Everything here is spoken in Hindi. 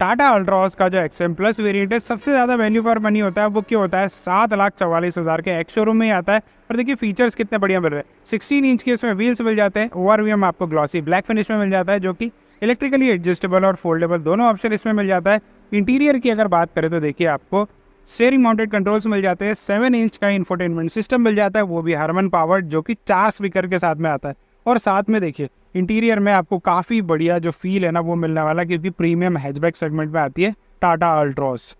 टाटा अल्ट्रॉस का जो एक्सएम प्लस वेरियंट है सबसे ज़्यादा वैल्यू फॉर मनी होता है वो क्यों होता है सात लाख चवालीस हज़ार के एक्स शोरूम में आता है और देखिए फीचर्स कितने बढ़िया मिल रहे हैं सिक्सटीन इंच के इसमें व्हील्स मिल जाते हैं ओवर वी आपको ग्लॉसी ब्लैक फिनिश में मिल जाता है जो कि इलेक्ट्रिकली एडजस्टेबल और फोल्डेबल दोनों ऑप्शन इसमें मिल जाता है इंटीरियर की अगर बात करें तो देखिए आपको स्टेयरिंग माउंटेड कंट्रोल्स मिल जाते हैं सेवन इंच का इन्फोटेनमेंट सिस्टम मिल जाता है वो भी हारमन पावर्ड जो कि चार स्पीकर के साथ में आता है और साथ में देखिए इंटीरियर में आपको काफ़ी बढ़िया जो फील है ना वो मिलने वाला क्योंकि प्रीमियम हैचबैक सेगमेंट में आती है टाटा अल्ट्रॉस